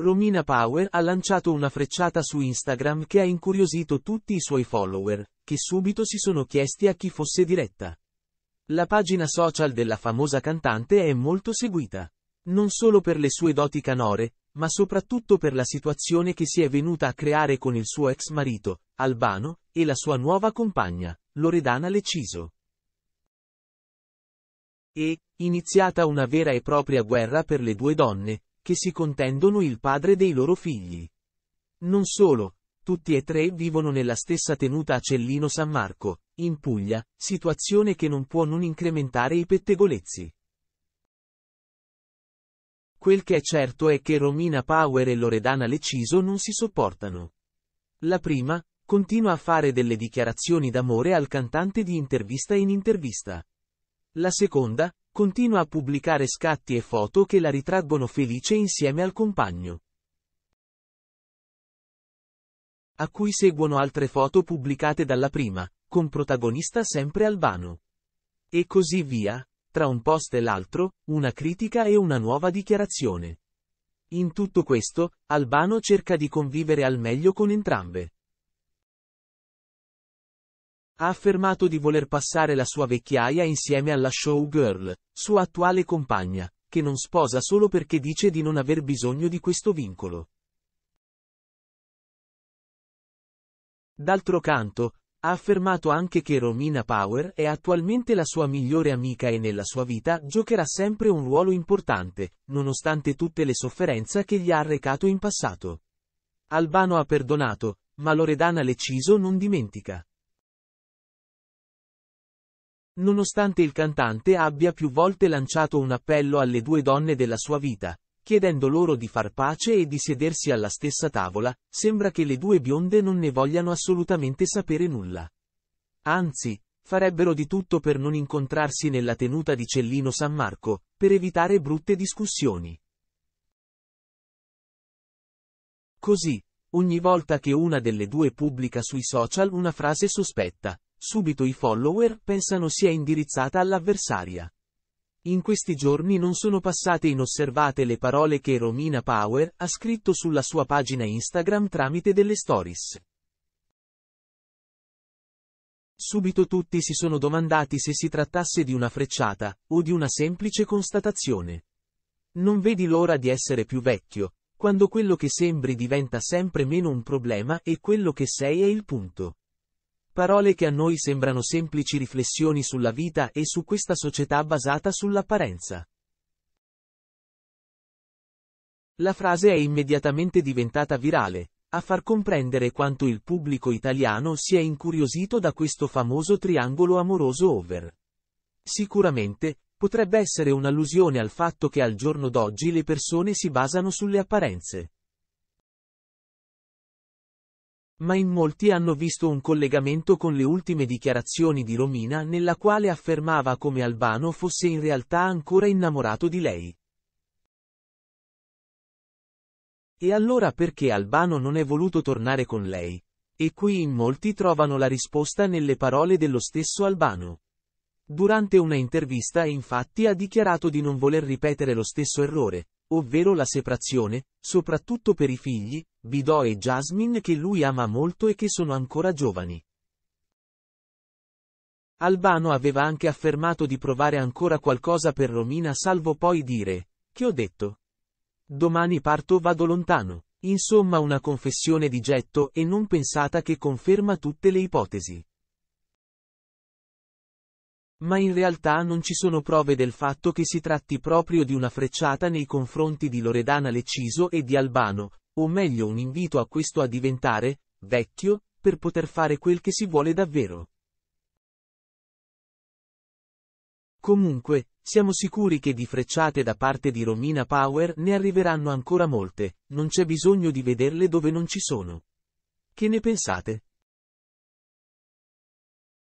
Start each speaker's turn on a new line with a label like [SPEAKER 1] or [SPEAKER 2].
[SPEAKER 1] Romina Power ha lanciato una frecciata su Instagram che ha incuriosito tutti i suoi follower, che subito si sono chiesti a chi fosse diretta. La pagina social della famosa cantante è molto seguita. Non solo per le sue doti canore, ma soprattutto per la situazione che si è venuta a creare con il suo ex marito, Albano, e la sua nuova compagna, Loredana Leciso. E, iniziata una vera e propria guerra per le due donne, che si contendono il padre dei loro figli. Non solo, tutti e tre vivono nella stessa tenuta a Cellino San Marco, in Puglia, situazione che non può non incrementare i pettegolezzi. Quel che è certo è che Romina Power e Loredana Leciso non si sopportano. La prima, continua a fare delle dichiarazioni d'amore al cantante di intervista in intervista. La seconda, Continua a pubblicare scatti e foto che la ritraggono felice insieme al compagno. A cui seguono altre foto pubblicate dalla prima, con protagonista sempre Albano. E così via, tra un post e l'altro, una critica e una nuova dichiarazione. In tutto questo, Albano cerca di convivere al meglio con entrambe ha affermato di voler passare la sua vecchiaia insieme alla showgirl, sua attuale compagna, che non sposa solo perché dice di non aver bisogno di questo vincolo. D'altro canto, ha affermato anche che Romina Power è attualmente la sua migliore amica e nella sua vita giocherà sempre un ruolo importante, nonostante tutte le sofferenze che gli ha arrecato in passato. Albano ha perdonato, ma Loredana Leciso non dimentica. Nonostante il cantante abbia più volte lanciato un appello alle due donne della sua vita, chiedendo loro di far pace e di sedersi alla stessa tavola, sembra che le due bionde non ne vogliano assolutamente sapere nulla. Anzi, farebbero di tutto per non incontrarsi nella tenuta di Cellino San Marco, per evitare brutte discussioni. Così, ogni volta che una delle due pubblica sui social una frase sospetta, Subito i follower pensano sia indirizzata all'avversaria. In questi giorni non sono passate inosservate le parole che Romina Power ha scritto sulla sua pagina Instagram tramite delle stories. Subito tutti si sono domandati se si trattasse di una frecciata, o di una semplice constatazione. Non vedi l'ora di essere più vecchio, quando quello che sembri diventa sempre meno un problema e quello che sei è il punto. Parole che a noi sembrano semplici riflessioni sulla vita e su questa società basata sull'apparenza. La frase è immediatamente diventata virale, a far comprendere quanto il pubblico italiano si è incuriosito da questo famoso triangolo amoroso over. Sicuramente, potrebbe essere un'allusione al fatto che al giorno d'oggi le persone si basano sulle apparenze ma in molti hanno visto un collegamento con le ultime dichiarazioni di Romina nella quale affermava come Albano fosse in realtà ancora innamorato di lei. E allora perché Albano non è voluto tornare con lei? E qui in molti trovano la risposta nelle parole dello stesso Albano. Durante una intervista infatti ha dichiarato di non voler ripetere lo stesso errore, ovvero la separazione, soprattutto per i figli, Bidò e Jasmine che lui ama molto e che sono ancora giovani. Albano aveva anche affermato di provare ancora qualcosa per Romina salvo poi dire, che ho detto? Domani parto vado lontano, insomma una confessione di getto e non pensata che conferma tutte le ipotesi. Ma in realtà non ci sono prove del fatto che si tratti proprio di una frecciata nei confronti di Loredana Leciso e di Albano, o meglio un invito a questo a diventare, vecchio, per poter fare quel che si vuole davvero. Comunque, siamo sicuri che di frecciate da parte di Romina Power ne arriveranno ancora molte, non c'è bisogno di vederle dove non ci sono. Che ne pensate?